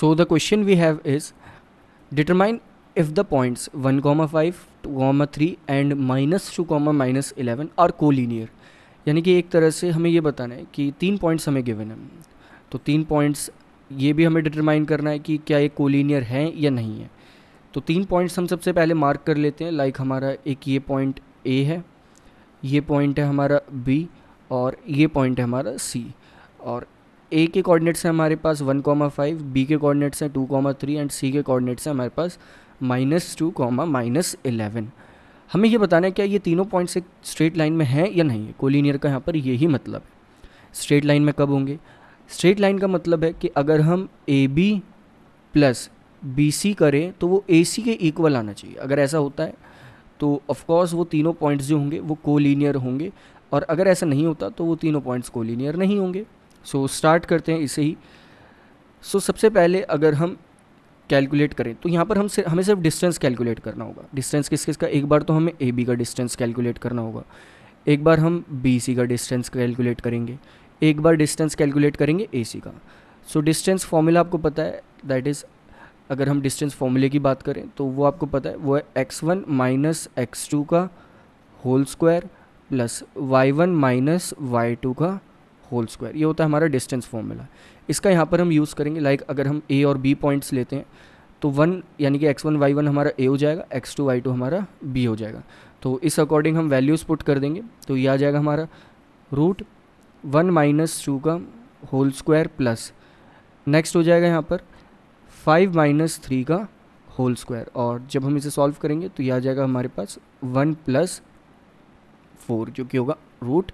so the question we have is determine if the points one comma five two comma three and minus two comma minus 11 are collinear यानी कि एक तरह से हमें ये बताना है कि तीन पॉइंट्स हमें गिवन है तो तीन पॉइंट्स ये भी हमें डिटरमाइन करना है कि क्या ये कोलिनियर हैं या नहीं है तो तीन पॉइंट्स हम सबसे पहले मार्क कर लेते हैं लाइक हमारा एक ये पॉइंट ए है ये पॉइंट है हमारा बी और ये पॉइंट है हमारा सी और ए के कोऑर्डिनेट्स हैं हमारे पास वन कॉमा फाइव बी के कोऑर्डिनेट्स हैं two comma three and C के कोऑर्डिनेट्स हैं हमारे पास minus two comma minus eleven हमें ये बताना है क्या ये तीनों पॉइंट्स एक स्ट्रेट लाइन में हैं या नहीं है कोलिनियर का यहाँ पर यही मतलब है स्ट्रेट लाइन में कब होंगे स्ट्रेट लाइन का मतलब है कि अगर हम A B plus B C करें तो वो ए सी के इक्वल आना चाहिए अगर ऐसा होता है तो ऑफकोर्स वो तीनों पॉइंट्स जो होंगे वो कोलिनियर होंगे और अगर ऐसा नहीं होता तो वो तीनों पॉइंट्स कोलिनियर नहीं होंगे सो so, स्टार्ट करते हैं इसे ही सो so, सबसे पहले अगर हम कैलकुलेट करें तो यहाँ पर हम सिर्फ हमें सिर्फ डिस्टेंस कैलकुलेट करना होगा डिस्टेंस किस किस का एक बार तो हमें ए बी का डिस्टेंस कैलकुलेट करना होगा एक बार हम बी सी का डिस्टेंस कैलकुलेट करेंगे एक बार डिस्टेंस कैलकुलेट करेंगे ए सी का सो डिस्टेंस फॉर्मूला आपको पता है दैट इज़ अगर हम डिस्टेंस फॉर्मूले की बात करें तो वो आपको पता है वो है x one minus x two का whole square plus y one minus y two का होल स्क्वायर ये होता है हमारा डिस्टेंस फॉर्मूला इसका यहाँ पर हम यूज़ करेंगे लाइक अगर हम ए और बी पॉइंट्स लेते हैं तो वन यानी कि एक्स वन वाई वन हमारा ए हो जाएगा एक्स टू वाई टू हमारा बी हो जाएगा तो इस अकॉर्डिंग हम वैल्यूज़ पुट कर देंगे तो ये आ जाएगा हमारा रूट वन माइनस टू का होल स्क्वायर प्लस नेक्स्ट हो जाएगा यहाँ पर फाइव माइनस थ्री का होल स्क्वायर और जब हम इसे सॉल्व करेंगे तो यह आ जाएगा हमारे पास वन प्लस फोर जो कि होगा रूट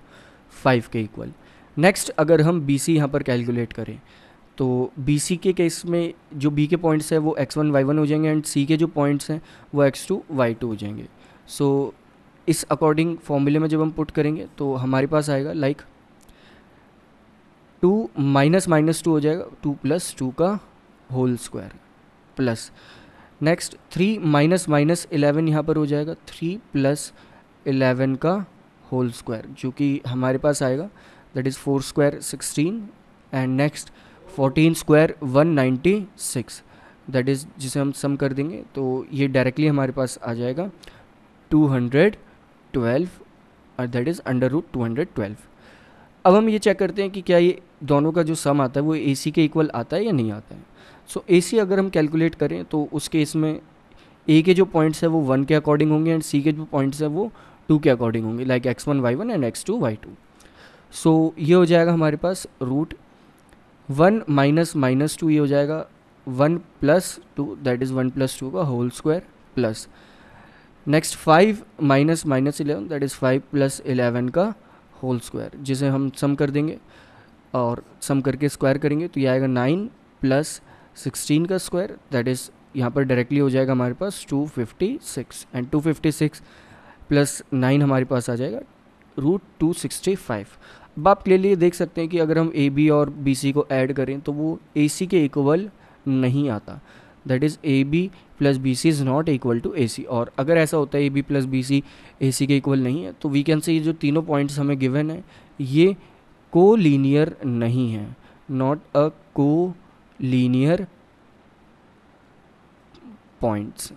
फाइव के इक्वल नेक्स्ट अगर हम बी सी यहाँ पर कैलकुलेट करें तो बी सी के केस में जो बी के पॉइंट्स हैं वो एक्स वन वाई वन हो जाएंगे एंड सी के जो पॉइंट्स हैं वो एक्स टू वाई टू हो जाएंगे सो so, इस अकॉर्डिंग फॉर्मूले में जब हम पुट करेंगे तो हमारे पास आएगा like two minus minus two हो जाएगा टू प्लस टू का whole square plus next three minus minus eleven यहाँ पर हो जाएगा थ्री प्लस इलेवन का होल स्क्वायर जो कि हमारे पास आएगा that is four square sixteen and next 14 square one ninety six that is जिसे हम सम कर देंगे तो ये डायरेक्टली हमारे पास आ जाएगा टू हंड्रेड ट्वेल्व और that is under root two अब हम ये चेक करते हैं कि क्या ये दोनों का जो सम आता है वो ए सी के इक्वल आता है या नहीं आता है सो ए सी अगर हम कैलकुलेट करें तो उस केस में ए के जो पॉइंट्स हैं वो वन के अकॉर्डिंग होंगे एंड सी के जो पॉइंट्स हैं वो टू के अकॉर्डिंग होंगे like x one y one and x two y two so so, ये हो जाएगा हमारे पास root one minus minus two ये हो जाएगा one plus two that is one plus two का whole square plus next five minus minus eleven that is five plus eleven का होल स्क्वायर जिसे हम सम कर देंगे और सम करके स्क्वायर करेंगे तो ये आएगा नाइन प्लस सिक्सटीन का स्क्वायर दैट इज़ यहाँ पर डायरेक्टली हो जाएगा हमारे पास two fifty six and two fifty six plus nine हमारे पास आ जाएगा रूट टू सिक्सटी फाइव अब आप क्लियरली देख सकते हैं कि अगर हम ए बी और बी सी को ऐड करें तो वो ए सी के इक्वल नहीं आता that is A B plus B C is not equal to A C और अगर ऐसा होता है A B plus B C A C के इक्वल नहीं है तो वी कैन से ये जो तीनों पॉइंट्स हमें गिवन है ये को लीनियर नहीं है नॉट अ को लीनियर पॉइंट्स